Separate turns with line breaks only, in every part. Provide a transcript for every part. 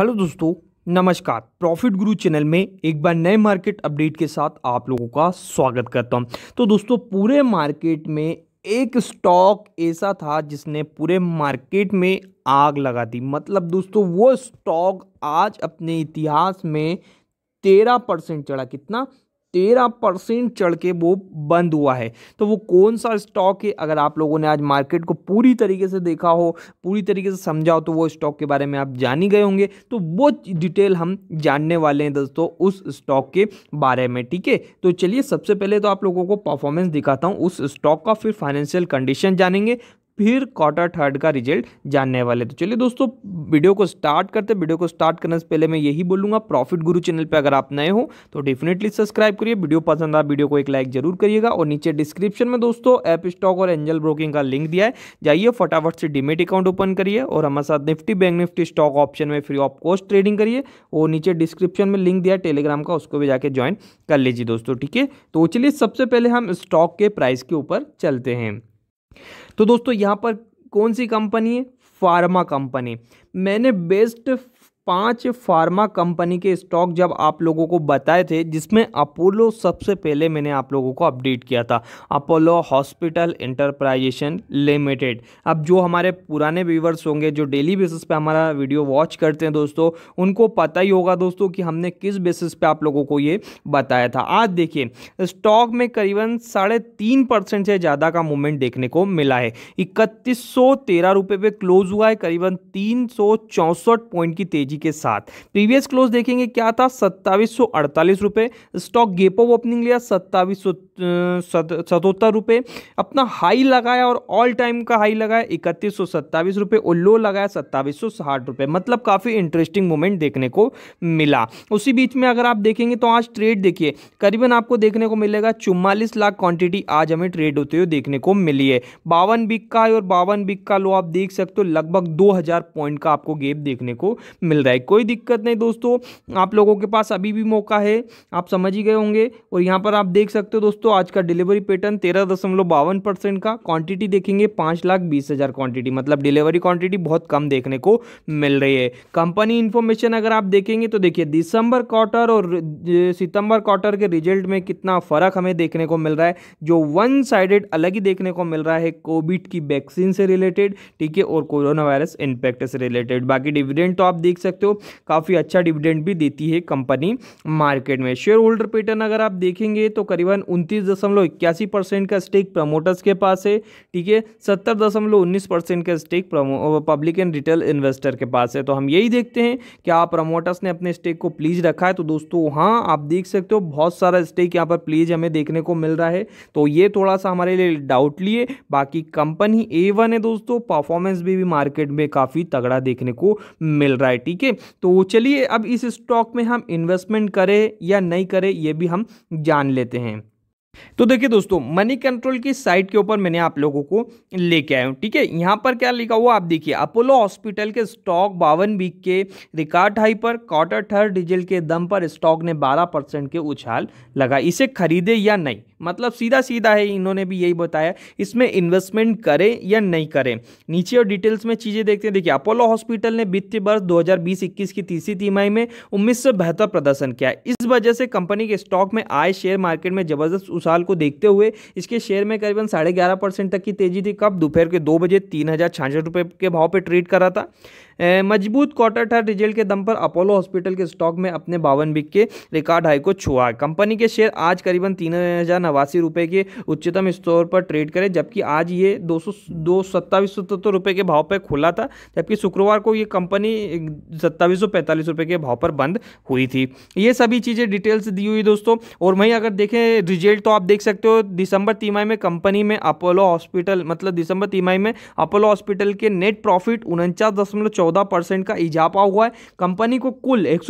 hello दोस्तों नमस्कार profit गुरु चैनल में एक बार नए मार्केट अपडेट के साथ आप लोगों का स्वागत करता हूं तो दोस्तों पूरे मार्केट में एक स्टॉक ऐसा था जिसने पूरे मार्केट में आग लगा दी मतलब दोस्तों वो स्टॉक आज अपने इतिहास में तेरह परसेंट चढ़ा कितना तेरह परसेंट चढ़ के वो बंद हुआ है तो वो कौन सा स्टॉक है अगर आप लोगों ने आज मार्केट को पूरी तरीके से देखा हो पूरी तरीके से समझा हो तो वो स्टॉक के बारे में आप जान ही गए होंगे तो वो डिटेल हम जानने वाले हैं दोस्तों उस स्टॉक के बारे में ठीक है तो चलिए सबसे पहले तो आप लोगों को परफॉर्मेंस दिखाता हूँ उस स्टॉक का फिर फाइनेंशियल कंडीशन जानेंगे फिर क्वार्टर थर्ड का रिजल्ट जानने वाले तो चलिए दोस्तों वीडियो को स्टार्ट करते वीडियो को स्टार्ट करने से पहले मैं यही बोलूंगा प्रॉफिट गुरु चैनल पर अगर आप नए हो तो डेफिनेटली सब्सक्राइब करिए वीडियो पसंद आ वीडियो को एक लाइक जरूर करिएगा और नीचे डिस्क्रिप्शन में दोस्तों ऐप स्टॉक और एंजल ब्रोकिंग का लिंक दिया है जाइए फटाफट से डिमेट अकाउंट ओपन करिए और हमारे साथ Nifty bank Nifty stock option में फ्री ऑफ कॉस्ट ट्रेडिंग करिए और नीचे डिस्क्रिप्शन में लिंक दिया है टेलीग्राम का उसको भी जाके ज्वाइन कर लीजिए दोस्तों ठीक है तो चलिए सबसे पहले हम स्टॉक के प्राइस के ऊपर चलते हैं तो दोस्तों यहाँ पर कौन सी कंपनी है फार्मा कंपनी मैंने बेस्ट पांच फार्मा कंपनी के स्टॉक जब आप लोगों को बताए थे जिसमें अपोलो सबसे पहले मैंने आप लोगों को अपडेट किया था अपोलो हॉस्पिटल इंटरप्राइजेशन लिमिटेड अब जो हमारे पुराने व्यूवर्स होंगे जो डेली बेसिस पे हमारा वीडियो वॉच करते हैं दोस्तों उनको पता ही होगा दोस्तों कि हमने किस बेसिस पे आप लोगों को ये बताया था आज देखिए स्टॉक में करीबन साढ़े तीन परसेंट से ज़्यादा का मूवमेंट देखने को मिला है इकतीस सौ तेरह रुपये पे क्लोज हुआ है करीबन तीन सौ चौंसठ पॉइंट की तेजी के साथ प्रीवियस क्लोज देखेंगे क्या था सत्ताईस सौ स्टॉक गेपो ओपनिंग लिया सत्ताईस सतोत्तर सतहत्तर रुपये अपना हाई लगाया और ऑल टाइम का हाई लगाया इकतीस सौ सत्ताईस रुपये और लो लगाया सत्ताईस सौ साठ रुपये मतलब काफ़ी इंटरेस्टिंग मोमेंट देखने को मिला उसी बीच में अगर आप देखेंगे तो आज ट्रेड देखिए करीबन आपको देखने को मिलेगा चुम्वालीस लाख क्वांटिटी आज हमें ट्रेड होते हुए देखने को मिली है बावन बिक का और बावन बिक का लो आप देख सकते हो लगभग दो हज़ार पॉइंट का आपको गेप देखने को मिल रहा है कोई दिक्कत नहीं दोस्तों आप लोगों के पास अभी भी मौका है आप समझ ही गए होंगे और यहाँ पर आप देख सकते हो दोस्तों दोस्तों आज का डिलीवरी पैटर्न तेरह दशमलव बावन परसेंट का क्वांटिटी देखेंगे पाँच लाख बीस हज़ार क्वांटिटी मतलब डिलीवरी क्वांटिटी बहुत कम देखने को मिल रही है कंपनी इन्फॉर्मेशन अगर आप देखेंगे तो देखिए दिसंबर क्वार्टर और सितंबर क्वार्टर के रिजल्ट में कितना फ़र्क हमें देखने को मिल रहा है जो वन साइडेड अलग ही देखने को मिल रहा है कोविड की वैक्सीन से रिलेटेड ठीक है और कोरोना वायरस इम्पैक्ट से रिलेटेड बाकी डिविडेंड तो आप देख सकते हो काफ़ी अच्छा डिविडेंड भी देती है कंपनी मार्केट में शेयर होल्डर पैटर्न अगर आप देखेंगे तो करीबन उनतीस पैंतीस दशमलव इक्यासी परसेंट का स्टेक प्रमोटर्स के पास है ठीक है सत्तर दशमलव उन्नीस परसेंट का stake public and retail investor के पास है तो हम यही देखते हैं आप प्रमोटर्स ने अपने स्टेक को प्लीज रखा है तो दोस्तों हाँ आप देख सकते हो बहुत सारा स्टेक यहाँ पर प्लीज हमें देखने को मिल रहा है तो ये थोड़ा सा हमारे लिए डाउट लिए बाकी कंपनी ए वन है दोस्तों परफॉर्मेंस भी, भी मार्केट में काफ़ी तगड़ा देखने को मिल रहा है ठीक है तो चलिए अब इस स्टॉक में हम इन्वेस्टमेंट करें या नहीं करें ये भी हम जान लेते हैं तो देखिए दोस्तों मनी कंट्रोल की साइट के ऊपर मैंने आप लोगों को लेके आया हूँ ठीक है यहाँ पर क्या लिखा हुआ आप देखिए अपोलो हॉस्पिटल के स्टॉक बावन वीक के रिकॉर्ड हाई पर क्वार्टर थर्ड डीजल के दम पर स्टॉक ने 12 परसेंट के उछाल लगा इसे खरीदे या नहीं मतलब सीधा सीधा है इन्होंने भी यही बताया इसमें इन्वेस्टमेंट करें या नहीं करें नीचे और डिटेल्स में चीज़ें देखते हैं देखिए अपोलो हॉस्पिटल ने वित्तीय वर्ष 2020-21 की तीसरी तिमाही में उम्मीद से बेहतर प्रदर्शन किया इस वजह से कंपनी के स्टॉक में आए शेयर मार्केट में जबरदस्त उछाल को देखते हुए इसके शेयर में करीबन साढ़े ग्यारह परसेंट तक की तेजी थी कब दोपहर के दो बजे तीन हजार के भाव पर ट्रेड करा था मजबूत क्वार्टर था रिजल्ट के दम पर अपोलो हॉस्पिटल के स्टॉक में अपने बावन बिक के रिकॉर्ड हाई को छुआ कंपनी के शेयर आज करीबन तीन हज़ार नवासी रुपये के उच्चतम स्तर पर ट्रेड करे जबकि आज ये दो सौ दो सत्ताईस सौ सत्तर रुपये के भाव पर खुला था जबकि शुक्रवार को ये कंपनी सत्ताईस सौ पैंतालीस रुपये के भाव पर बंद हुई थी ये सभी चीज़ें डिटेल्स दी हुई दोस्तों और वहीं अगर देखें रिजल्ट तो आप देख सकते हो दिसंबर तिमाही में कंपनी में अपोलो हॉस्पिटल मतलब दिसंबर तिमाही में अपोलो हॉस्पिटल के नेट प्रॉफिट उनचास दशमलव चौदह परसेंट का इजाफा हुआ है कंपनी को कुल एक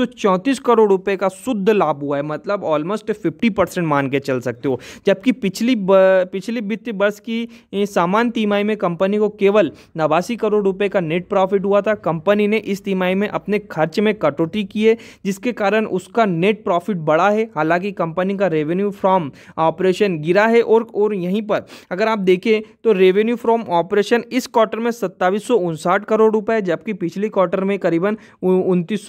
करोड़ रुपए का शुद्ध लाभ हुआ है मतलब ऑलमोस्ट फिफ्टी परसेंट मान के चल सकते हो जबकि पिछली ब, पिछली वित्तीय वर्ष की सामान तिमाही में कंपनी को केवल नवासी करोड़ रुपए का नेट प्रॉफिट हुआ था कंपनी ने इस तिमाही में अपने खर्च में कटौती की है जिसके कारण उसका नेट प्रॉफिट बढ़ा है हालांकि कंपनी का रेवेन्यू फ्रॉम ऑपरेशन गिरा है और और यहीं पर अगर आप देखें तो रेवेन्यू फ्रॉम ऑपरेशन इस क्वार्टर में सत्ताईस करोड़ रुपए जबकि पिछले क्वार्टर में करीबन उनतीस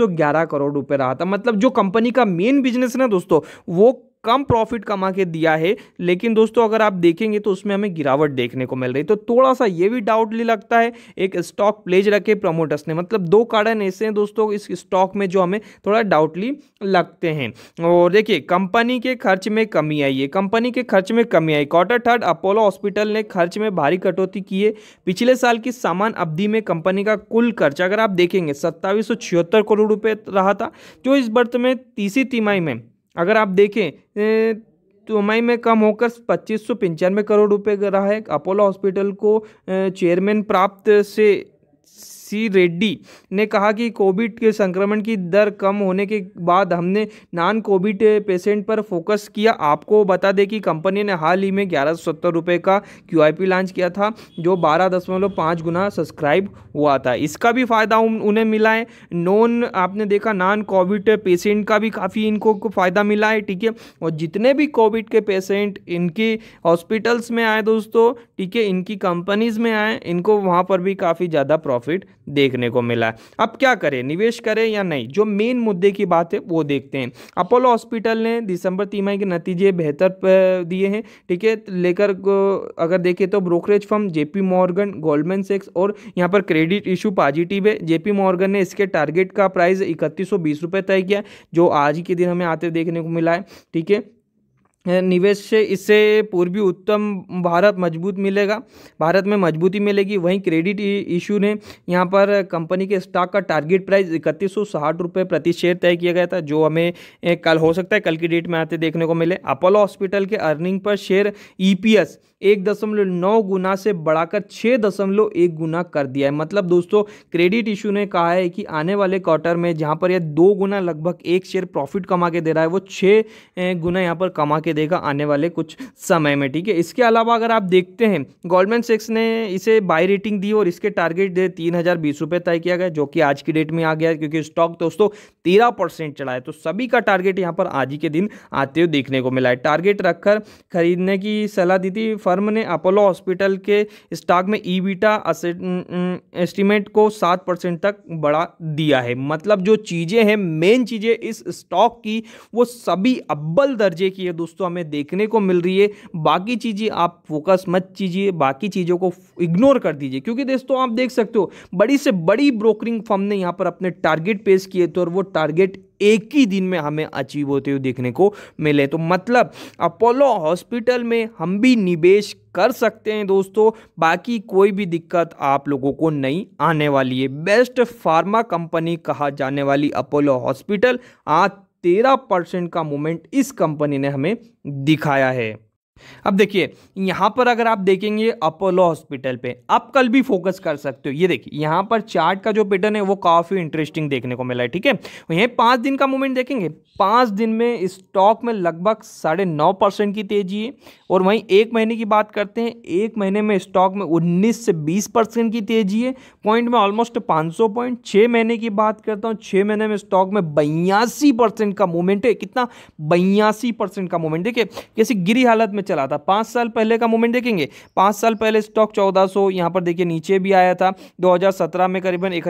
करोड़ रुपए रहा था मतलब जो कंपनी का मेन बिजनेस ना दोस्तों वो कम प्रॉफिट कमा के दिया है लेकिन दोस्तों अगर आप देखेंगे तो उसमें हमें गिरावट देखने को मिल रही तो थोड़ा सा ये भी डाउटली लगता है एक स्टॉक प्लेज रखे प्रमोटर्स ने मतलब दो कारण ऐसे हैं दोस्तों इस स्टॉक में जो हमें थोड़ा डाउटली लगते हैं और देखिए कंपनी के खर्च में कमी आई है कंपनी के खर्च में कमी आई क्वार्टर थर्ड अपोलो हॉस्पिटल ने खर्च में भारी कटौती की है पिछले साल की सामान अवधि में कंपनी का कुल खर्च अगर आप देखेंगे सत्ताईस करोड़ रुपये रहा था जो इस वर्त में तीसरी तिमाही में अगर आप देखें तो मई में कम होकर पच्चीस सौ पंचानवे करोड़ रुपए रहा है अपोलो हॉस्पिटल को चेयरमैन प्राप्त से सी रेड्डी ने कहा कि कोविड के संक्रमण की दर कम होने के बाद हमने नॉन कोविड पेशेंट पर फोकस किया आपको बता दें कि कंपनी ने हाल ही में ग्यारह सौ सत्तर रुपये का क्यू आई पी लॉन्च किया था जो बारह दशमलव पाँच गुना सब्सक्राइब हुआ था इसका भी फ़ायदा उन्हें मिला है नॉन आपने देखा नॉन कोविड पेशेंट का भी काफ़ी इनको फ़ायदा मिला है ठीक है और जितने भी कोविड के पेशेंट इनके हॉस्पिटल्स में आए दोस्तों ठीक है इनकी कंपनीज़ में आए इनको वहाँ पर भी काफ़ी ज़्यादा प्रॉफिट प्रॉफिट देखने को मिला अब क्या करें निवेश करें या नहीं जो मेन मुद्दे की बात है वो देखते हैं अपोलो हॉस्पिटल ने दिसंबर तिमाही के नतीजे बेहतर दिए हैं ठीक है लेकर अगर देखें तो brokerage firm JP Morgan Goldman सेक्स और यहाँ पर क्रेडिट इशू पॉजिटिव है जेपी मॉर्गन ने इसके टारगेट का प्राइस इकतीस सौ बीस तय किया जो आज के दिन हमें आते देखने को मिला है ठीक है निवेश से इससे पूर्वी उत्तम भारत मजबूत मिलेगा भारत में मजबूती मिलेगी वहीं क्रेडिट इशू ने यहाँ पर कंपनी के स्टॉक का टारगेट प्राइस इकतीस सौ साठ रुपये प्रति शेयर तय किया गया था जो हमें कल हो सकता है कल की डेट में आते देखने को मिले अपोलो हॉस्पिटल के अर्निंग पर शेयर ईपीएस एक दशमलव नौ गुना से बढ़ाकर छः दशमलव एक गुना कर दिया है मतलब दोस्तों क्रेडिट इशू ने कहा है कि आने वाले क्वार्टर में जहाँ पर यह दो गुना लगभग एक शेयर प्रॉफिट कमा के दे रहा है वो छः गुना यहाँ पर कमा के के देगा आने वाले कुछ समय में ठीक है इसके अलावा अगर आप देखते हैं गोल्डमैन सेक्स ने इसे बाई रेटिंग दी और इसके टारगेट दे तीन हज़ार बीस रुपये तय किया गया जो कि आज की डेट में आ गया क्योंकि स्टॉक दोस्तों तेरह परसेंट चढ़ा है तो सभी का टारगेट यहाँ पर आज ही के दिन आते हुए देखने को मिला है टारगेट रखकर खरीदने की सलाह दी थी फर्म ने अपोलो हॉस्पिटल के स्टॉक में ई बीटा एस्टिमेट को सात परसेंट तक बढ़ा दिया है मतलब जो चीज़ें हैं मेन चीज़ें इस स्टॉक की वो सभी अब्बल दर्जे की है दोस्तों तो हमें देखने को मिल रही है बाकी चीज़ें आप फोकस मत कीजिए बाकी चीज़ों को इग्नोर कर दीजिए क्योंकि दोस्तों आप देख सकते हो बड़ी से बड़ी ब्रोकरिंग फर्म ने यहां पर अपने टारगेट पेश किए थे और वो टारगेट एक ही दिन में हमें अचीव होते हुए देखने को मिले तो मतलब अपोलो हॉस्पिटल में हम भी निवेश कर सकते हैं दोस्तों बाकी कोई भी दिक्कत आप लोगों को नहीं आने वाली है बेस्ट फार्मा कंपनी कहा जाने वाली अपोलो हॉस्पिटल आज तेरह परसेंट का मूवमेंट इस कंपनी ने हमें दिखाया है अब देखिए यहां पर अगर आप देखेंगे अपोलो हॉस्पिटल पे आप कल भी फोकस कर सकते हो ये देखिए यहां पर चार्ट का जो पैटर्न है वो काफ़ी इंटरेस्टिंग देखने को मिला है ठीक है यहीं पांच दिन का मूवमेंट देखेंगे पांच दिन में स्टॉक में लगभग साढ़े नौ परसेंट की तेजी है और वहीं एक महीने की बात करते हैं एक महीने में स्टॉक में उन्नीस से बीस परसेंट की तेजी है पॉइंट में ऑलमोस्ट पांच सौ पॉइंट छह महीने की बात करता हूं छह महीने में स्टॉक में बयासी परसेंट का मूवमेंट है कितना बयासी परसेंट का मूवमेंट देखिए किसी गिरी हालत में पे चला था पाँच साल पहले का मूवमेंट देखेंगे पाँच साल पहले स्टॉक चौदह सौ यहाँ पर देखिए नीचे भी आया था 2017 में करीबन एक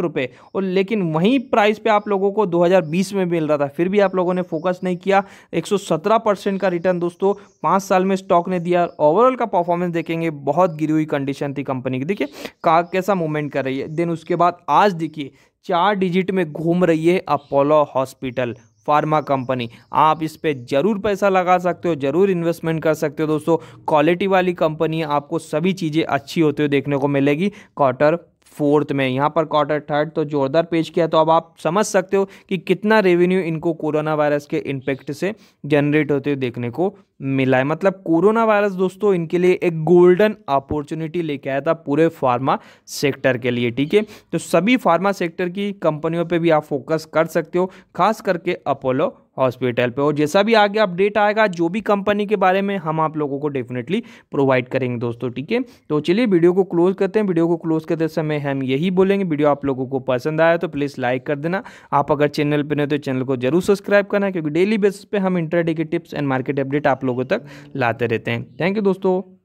रुपए और लेकिन वहीं प्राइस पे आप लोगों को 2020 में मिल रहा था फिर भी आप लोगों ने फोकस नहीं किया 117 परसेंट का रिटर्न दोस्तों पाँच साल में स्टॉक ने दिया ओवरऑल का परफॉर्मेंस देखेंगे बहुत गिरी हुई कंडीशन थी कंपनी की देखिए का कैसा मूवमेंट कर रही है देन उसके बाद आज देखिए चार डिजिट में घूम रही है अपोलो हॉस्पिटल फार्मा कंपनी आप इस पर ज़रूर पैसा लगा सकते हो ज़रूर इन्वेस्टमेंट कर सकते हो दोस्तों क्वालिटी वाली कंपनी आपको सभी चीज़ें अच्छी होते हुए देखने को मिलेगी क्वार्टर फोर्थ में यहाँ पर क्वार्टर थर्ड तो जोरदार पेश किया तो अब आप समझ सकते हो कि कितना रेवेन्यू इनको कोरोना वायरस के इंपैक्ट से जनरेट होते हुए देखने को मिला है मतलब कोरोना वायरस दोस्तों इनके लिए एक गोल्डन अपॉर्चुनिटी लेके आया था पूरे फार्मा सेक्टर के लिए ठीक है तो सभी फार्मा सेक्टर की कंपनियों पर भी आप फोकस कर सकते हो खास करके अपोलो हॉस्पिटल पे और जैसा भी आगे अपडेट आएगा जो भी कंपनी के बारे में हम आप लोगों को डेफिनेटली प्रोवाइड करेंगे दोस्तों ठीक है तो चलिए वीडियो को क्लोज करते हैं वीडियो को क्लोज करते समय हम यही बोलेंगे वीडियो आप लोगों को पसंद आया तो प्लीज़ लाइक कर देना आप अगर चैनल पर नहीं तो चैनल को जरूर सब्सक्राइब करना क्योंकि डेली बेसिस पर हम इंटरडे के टिप्स एंड मार्केट अपडेट आप लोगों तक लाते रहते हैं थैंक यू दोस्तों